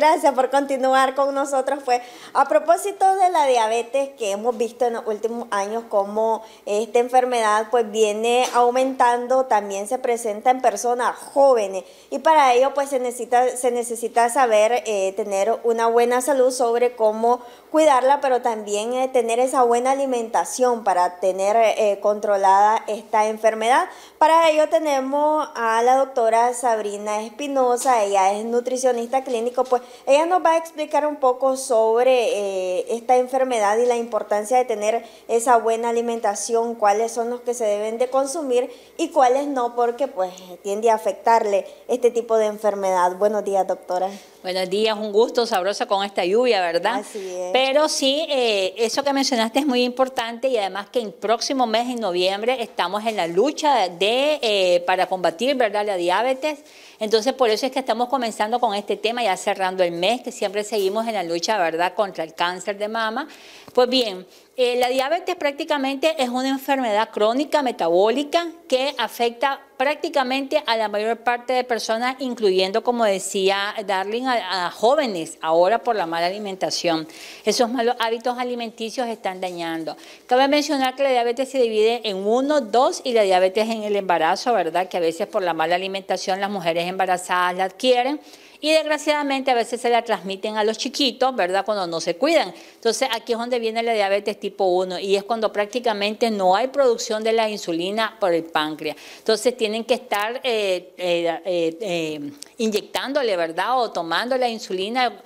gracias por continuar con nosotros. Pues a propósito de la diabetes que hemos visto en los últimos años como esta enfermedad pues viene aumentando, también se presenta en personas jóvenes y para ello pues se necesita, se necesita saber eh, tener una buena salud sobre cómo cuidarla, pero también eh, tener esa buena alimentación para tener eh, controlada esta enfermedad. Para ello tenemos a la doctora Sabrina Espinosa, ella es nutricionista clínico, pues ella nos va a explicar un poco sobre eh, esta enfermedad y la importancia de tener esa buena alimentación, cuáles son los que se deben de consumir y cuáles no, porque pues tiende a afectarle este tipo de enfermedad. Buenos días, doctora. Buenos días, un gusto sabroso con esta lluvia, ¿verdad? Así es. Pero sí, eh, eso que mencionaste es muy importante y además que el próximo mes, en noviembre, estamos en la lucha de, eh, para combatir, ¿verdad?, la diabetes entonces, por eso es que estamos comenzando con este tema, ya cerrando el mes, que siempre seguimos en la lucha, ¿verdad?, contra el cáncer de mama. Pues bien, eh, la diabetes prácticamente es una enfermedad crónica metabólica que afecta prácticamente a la mayor parte de personas, incluyendo, como decía Darling, a, jóvenes, ahora por la mala alimentación. Esos malos hábitos alimenticios están dañando. Cabe mencionar que la diabetes se divide en uno, dos y la diabetes en el embarazo, ¿verdad? Que a veces por la mala alimentación las mujeres embarazadas la adquieren y desgraciadamente a veces se la transmiten a los chiquitos, ¿verdad? Cuando no se cuidan. Entonces aquí es donde viene la diabetes tipo 1 y es cuando prácticamente no hay producción de la insulina por el páncreas. Entonces tienen que estar eh, eh, eh, inyectándole, ¿verdad? O tomando la insulina,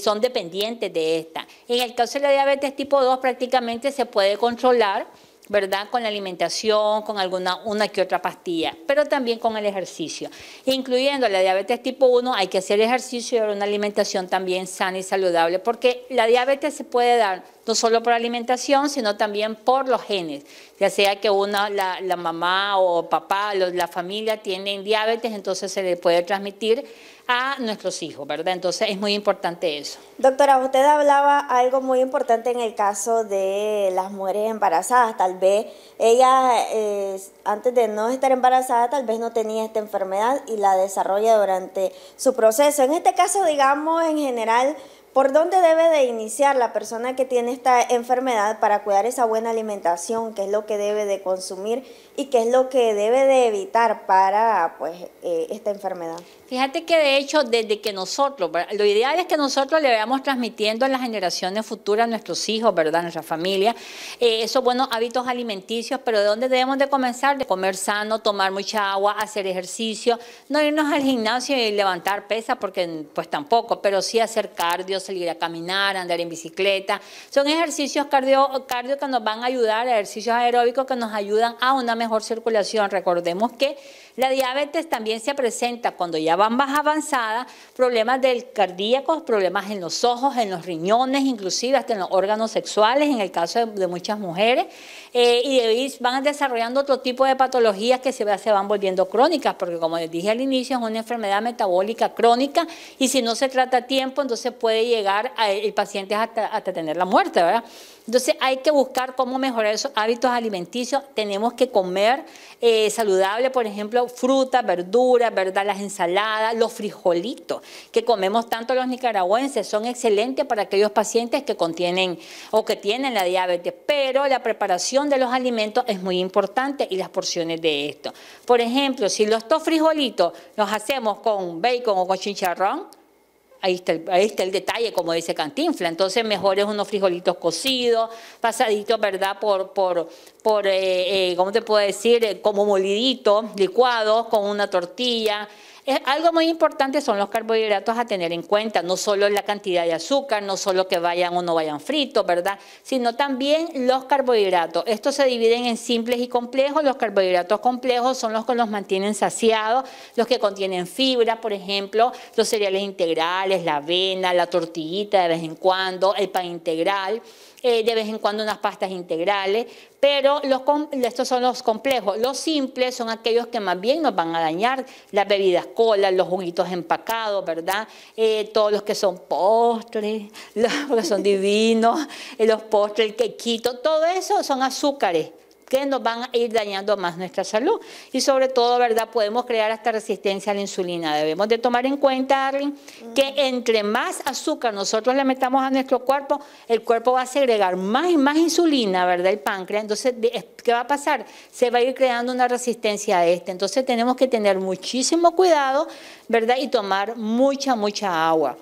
son dependientes de esta. En el caso de la diabetes tipo 2 prácticamente se puede controlar ¿verdad? Con la alimentación, con alguna una que otra pastilla, pero también con el ejercicio. Incluyendo la diabetes tipo 1, hay que hacer ejercicio y una alimentación también sana y saludable, porque la diabetes se puede dar no solo por alimentación, sino también por los genes. Ya sea que una, la, mamá o papá, la familia tienen diabetes, entonces se le puede transmitir a nuestros hijos, ¿verdad? Entonces es muy importante eso. Doctora, usted hablaba algo muy importante en el caso de las mujeres embarazadas. Tal vez ella, eh, antes de no estar embarazada, tal vez no tenía esta enfermedad y la desarrolla durante su proceso. En este caso, digamos, en general... ¿Por dónde debe de iniciar la persona que tiene esta enfermedad para cuidar esa buena alimentación? que es lo que debe de consumir y qué es lo que debe de evitar para pues, eh, esta enfermedad. Fíjate que de hecho desde que nosotros, lo ideal es que nosotros le veamos transmitiendo a las generaciones futuras, a nuestros hijos, ¿verdad? A nuestra familia, eh, esos buenos hábitos alimenticios, pero ¿de dónde debemos de comenzar? De comer sano, tomar mucha agua, hacer ejercicio, no irnos al gimnasio y levantar pesas, porque pues tampoco, pero sí hacer cardio, salir a caminar, andar en bicicleta. Son ejercicios cardio, cardio que nos van a ayudar, ejercicios aeróbicos que nos ayudan a una mejor mejor circulación. Recordemos que la diabetes también se presenta cuando ya van más avanzadas, problemas del problemas en los ojos, en los riñones, inclusive hasta en los órganos sexuales, en el caso de, muchas mujeres, eh, y van desarrollando otro tipo de patologías que se, se van volviendo crónicas, porque como les dije al inicio, es una enfermedad metabólica crónica y si no se trata a tiempo, entonces puede llegar el paciente hasta, tener la muerte, ¿verdad? Entonces hay que buscar cómo mejorar esos hábitos alimenticios. Tenemos que comer eh, saludable, por ejemplo, fruta, verdura, ¿verdad? Las ensaladas, los frijolitos que comemos tanto los nicaragüenses son excelentes para aquellos pacientes que contienen o que tienen la diabetes, pero la preparación de los alimentos es muy importante y las porciones de esto. Por ejemplo, si los dos frijolitos los hacemos con bacon o con chicharrón, Ahí está, el, el detalle, como dice Cantinfla. Entonces, mejor es unos frijolitos cocidos, pasaditos, ¿verdad? Por, por, por eh, eh, ¿cómo te puedo decir? Eh, como moliditos, licuados, con una tortilla. Eh, algo muy importante son los carbohidratos a tener en cuenta, no solo la cantidad de azúcar, no solo que vayan o no vayan fritos, ¿verdad? Sino también los carbohidratos. Estos se dividen en simples y complejos. Los carbohidratos complejos son los que los mantienen saciados, los que contienen fibra, por ejemplo, los cereales integrales, la avena, la tortillita de vez en cuando, el pan integral. Eh, de vez en cuando unas pastas integrales, pero los, estos son los complejos. Los simples son aquellos que más bien nos van a dañar, las bebidas cola, los juguitos empacados, ¿verdad? Eh, todos los que son postres, los que son divinos, eh, los postres, el quequito, todo eso son azúcares que nos van a ir dañando más nuestra salud. Y sobre todo, ¿verdad? Podemos crear hasta resistencia a la insulina. Debemos de tomar en cuenta, Arlene, que entre más azúcar nosotros le metamos a nuestro cuerpo, el cuerpo va a segregar más y más insulina, ¿verdad? El páncreas. Entonces, ¿qué va a pasar? Se va a ir creando una resistencia a este. Entonces, tenemos que tener muchísimo cuidado, ¿verdad? Y tomar mucha, mucha agua.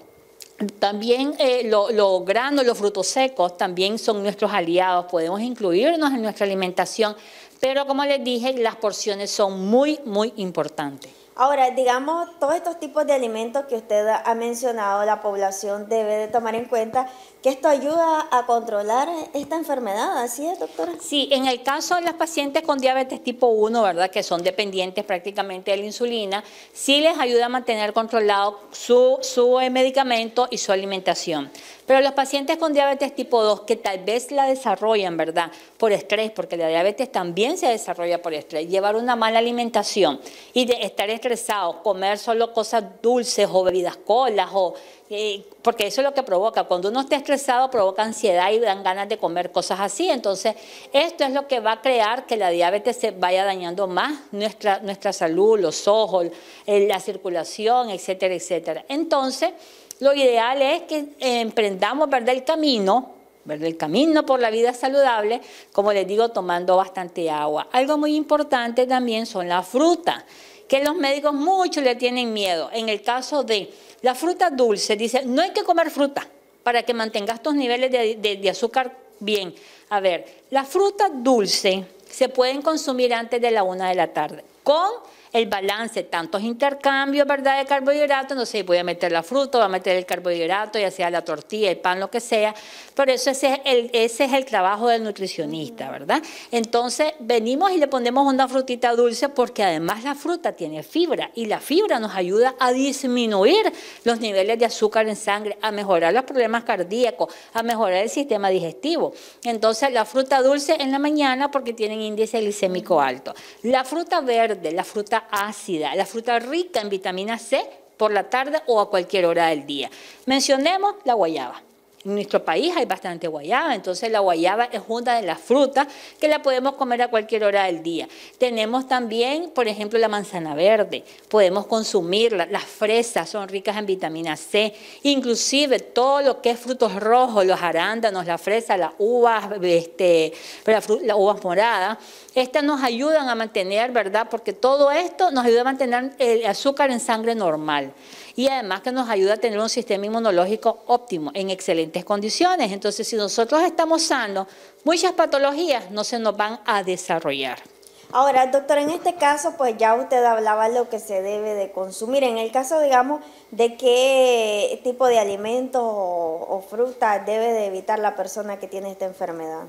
También eh, los granos, los frutos secos también son nuestros aliados, podemos incluirnos en nuestra alimentación, pero como les dije, las porciones son muy, muy importantes. Ahora, digamos, todos estos tipos de alimentos que usted ha mencionado, la población debe de tomar en cuenta, que esto ayuda a controlar esta enfermedad, ¿así es, doctora? Sí, en el caso de las pacientes con diabetes tipo 1, ¿verdad? Que son dependientes prácticamente de la insulina, sí les ayuda a mantener controlado su, su eh, medicamento y su alimentación. Pero los pacientes con diabetes tipo 2, que tal vez la desarrollan, ¿verdad? Por estrés, porque la diabetes también se desarrolla por estrés, llevar una mala alimentación y de estar estresados, comer solo cosas dulces o bebidas colas, o, eh, porque eso es lo que provoca. Cuando uno está estresado, provoca ansiedad y dan ganas de comer cosas así. Entonces, esto es lo que va a crear que la diabetes se vaya dañando más nuestra, nuestra salud, los ojos, la circulación, etcétera, etcétera. Entonces, lo ideal es que eh, emprendamos ¿verdad? el camino ¿verdad? el camino por la vida saludable, como les digo, tomando bastante agua. Algo muy importante también son las frutas, que los médicos mucho le tienen miedo. En el caso de la fruta dulce dice, no hay que comer fruta para que mantengas tus niveles de, azúcar bien. A ver, la fruta dulce se pueden consumir antes de la una de la tarde con el balance, tantos intercambios, ¿verdad?, de carbohidratos, no si voy a meter la fruta, voy a meter el carbohidrato, ya sea la tortilla, el pan, lo que sea, pero eso ese es el, ese es el trabajo del nutricionista, ¿verdad? Entonces venimos y le ponemos una frutita dulce porque además la fruta tiene fibra y la fibra nos ayuda a disminuir los niveles de azúcar en sangre, a mejorar los problemas cardíacos, a mejorar el sistema digestivo. Entonces la fruta dulce en la mañana porque tienen índice glicémico alto. La fruta verde, la fruta ácida, la fruta rica en vitamina C por la tarde o a cualquier hora del día. Mencionemos la guayaba en nuestro país hay bastante guayaba, entonces la guayaba es una de las frutas que la podemos comer a cualquier hora del día. Tenemos también, por ejemplo, la manzana verde, podemos consumirla, las fresas son ricas en vitamina C, inclusive todo lo que es frutos rojos, los arándanos, la fresa, las uvas, este, las, uvas moradas, estas nos ayudan a mantener, ¿verdad? Porque todo esto nos ayuda a mantener el azúcar en sangre normal y además que nos ayuda a tener un sistema inmunológico óptimo, en excelentes condiciones. Entonces, si nosotros estamos sanos, muchas patologías no se nos van a desarrollar. Ahora, doctor, en este caso, pues ya usted hablaba lo que se debe de consumir. En el caso, digamos, de qué tipo de alimentos o, o frutas debe de evitar la persona que tiene esta enfermedad.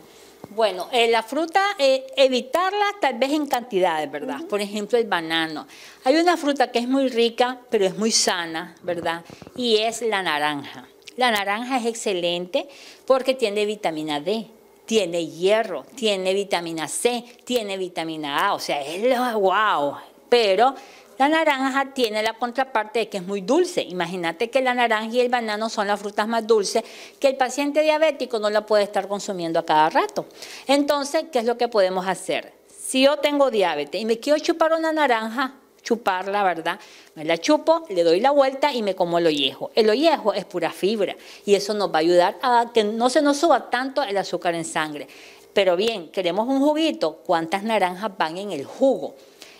Bueno, eh, la fruta, eh, evitarla tal vez en cantidades, ¿verdad? Por ejemplo, el banano. Hay una fruta que es muy rica, pero es muy sana, ¿verdad? Y es la naranja. La naranja es excelente porque tiene vitamina D, tiene hierro, tiene vitamina C, tiene vitamina A, o sea, es lo wow. Pero la naranja tiene la contraparte de que es muy dulce. Imagínate que la naranja y el banano son las frutas más dulces que el paciente diabético no la puede estar consumiendo a cada rato. Entonces, ¿qué es lo que podemos hacer? Si yo tengo diabetes y me quiero chupar una naranja, chuparla, ¿verdad? Me la chupo, le doy la vuelta y me como el ollejo. El ollejo es pura fibra y eso nos va a ayudar a que no se nos suba tanto el azúcar en sangre. Pero bien, queremos un juguito, ¿cuántas naranjas van en el jugo?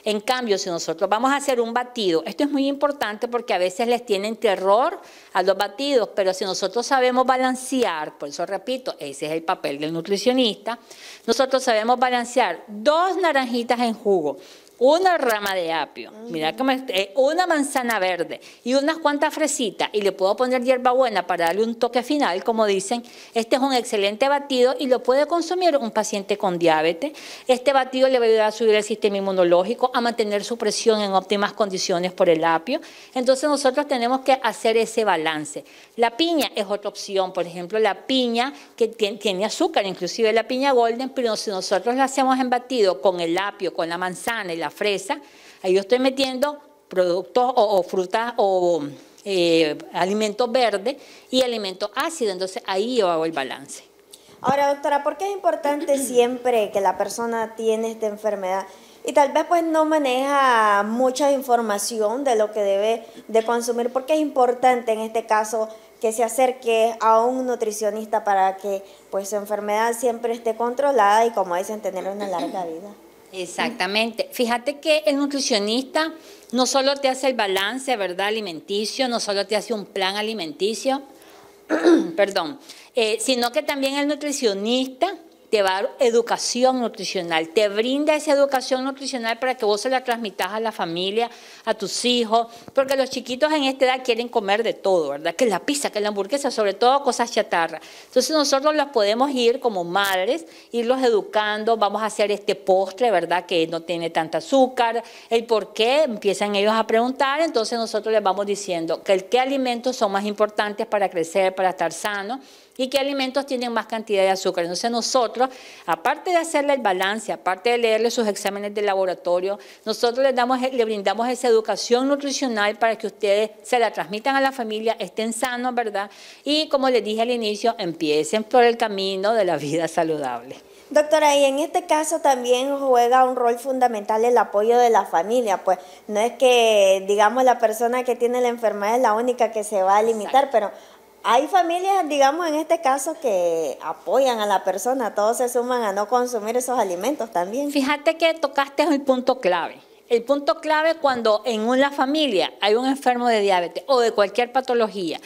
En cambio, si nosotros vamos a hacer un batido, esto es muy importante porque a veces les tienen terror a los batidos, pero si nosotros sabemos balancear, por eso repito, ese es el papel del nutricionista, nosotros sabemos balancear dos naranjitas en jugo, una rama de apio, mira que eh, una manzana verde y unas cuantas fresitas y le puedo poner hierbabuena para darle un toque final, como dicen. Este es un excelente batido y lo puede consumir un paciente con diabetes. Este batido le va a ayudar a subir el sistema inmunológico, a mantener su presión en óptimas condiciones por el apio. Entonces nosotros tenemos que hacer ese balance. La piña es otra opción, por ejemplo, la piña que tiene azúcar, inclusive la piña golden, pero si nosotros la hacemos en batido con el apio, con la manzana y la fresa. Ahí yo estoy metiendo productos o, frutas o eh, alimentos verdes y alimentos ácido, Entonces ahí yo hago el balance. Ahora, doctora, ¿por qué es importante siempre que la persona tiene esta enfermedad? Y tal vez pues no maneja mucha información de lo que debe de consumir. ¿Por qué es importante en este caso que se acerque a un nutricionista para que pues su enfermedad siempre esté controlada y como dicen tener una larga vida? Exactamente. Fíjate que el nutricionista no solo te hace el balance, ¿verdad? Alimenticio, no solo te hace un plan alimenticio, perdón, eh, sino que también el nutricionista te va a dar educación nutricional, te brinda esa educación nutricional para que vos se la transmitas a la familia, a tus hijos, porque los chiquitos en esta edad quieren comer de todo, ¿verdad? Que la pizza, que la hamburguesa, sobre todo cosas chatarra. Entonces nosotros las podemos ir como madres, irlos educando, vamos a hacer este postre, ¿verdad? Que no tiene tanta azúcar, el por qué, empiezan ellos a preguntar, entonces nosotros les vamos diciendo que el qué alimentos son más importantes para crecer, para estar sanos, y qué alimentos tienen más cantidad de azúcar. Entonces nosotros, aparte de hacerle el balance, aparte de leerle sus exámenes de laboratorio, nosotros les, damos, le brindamos esa educación nutricional para que ustedes se la transmitan a la familia, estén sanos, ¿verdad? Y como les dije al inicio, empiecen por el camino de la vida saludable. Doctora, y en este caso también juega un rol fundamental el apoyo de la familia, pues no es que, digamos, la persona que tiene la enfermedad es la única que se va a limitar, pero hay familias, digamos en este caso, que apoyan a la persona, todos se suman a no consumir esos alimentos también. Fíjate que tocaste el punto clave. El punto clave cuando en una familia hay un enfermo de diabetes o de cualquier patología,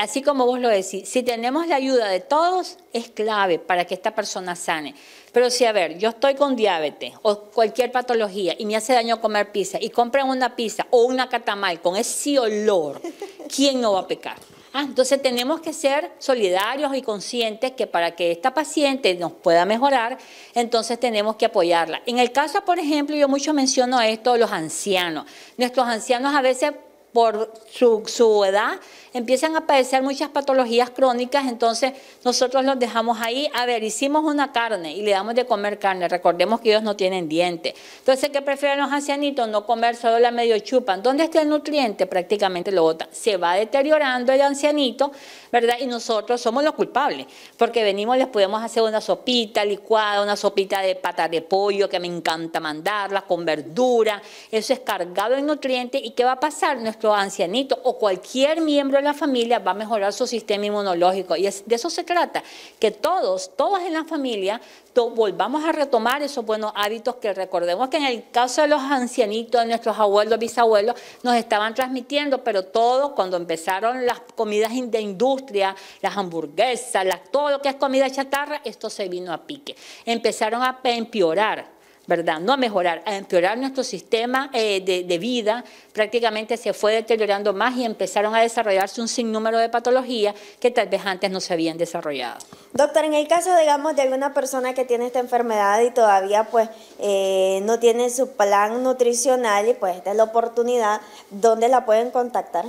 así como vos lo decís, si tenemos la ayuda de todos, es clave para que esta persona sane. Pero si, a ver, yo estoy con diabetes o cualquier patología y me hace daño comer pizza y compran una pizza o una catamal con ese olor, ¿quién no va a pecar? Ah, entonces tenemos que ser solidarios y conscientes que para que esta paciente nos pueda mejorar, entonces tenemos que apoyarla. En el caso, por ejemplo, yo mucho menciono esto, los ancianos. Nuestros ancianos a veces por su, su, edad, empiezan a padecer muchas patologías crónicas, entonces nosotros los dejamos ahí. A ver, hicimos una carne y le damos de comer carne, recordemos que ellos no tienen dientes. Entonces, ¿qué prefieren los ancianitos? No comer, solo la medio chupan. ¿Dónde está el nutriente? Prácticamente lo botan. Se va deteriorando el ancianito, ¿verdad? Y nosotros somos los culpables, porque venimos, les podemos hacer una sopita licuada, una sopita de pata de pollo, que me encanta mandarla, con verdura, eso es cargado en nutrientes, ¿y qué va a pasar? Nuestro Ancianitos ancianito o cualquier miembro de la familia va a mejorar su sistema inmunológico. Y es, de eso se trata, que todos, todos en la familia, volvamos a retomar esos buenos hábitos que recordemos que en el caso de los ancianitos, de nuestros abuelos, bisabuelos, nos estaban transmitiendo, pero todos cuando empezaron las comidas de industria, las hamburguesas, todo lo que es comida chatarra, esto se vino a pique. Empezaron a empeorar ¿verdad? No a mejorar, a empeorar nuestro sistema eh, de, vida, prácticamente se fue deteriorando más y empezaron a desarrollarse un sinnúmero de patologías que tal vez antes no se habían desarrollado. Doctor, en el caso, digamos, de alguna persona que tiene esta enfermedad y todavía pues eh, no tiene su plan nutricional y pues esta es la oportunidad, ¿dónde la pueden contactar?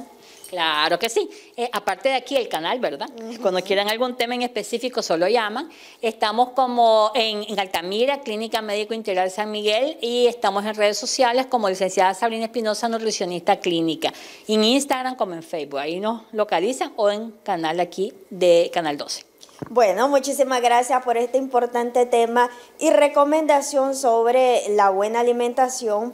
Claro que sí. Eh, aparte de aquí el canal, ¿verdad? Cuando quieran algún tema en específico, solo llaman. Estamos como en, Altamira, Clínica Médico Integral San Miguel, y estamos en redes sociales como licenciada Sabrina Espinosa, nutricionista clínica. En Instagram como en Facebook, ahí nos localizan o en canal aquí de Canal 12. Bueno, muchísimas gracias por este importante tema y recomendación sobre la buena alimentación.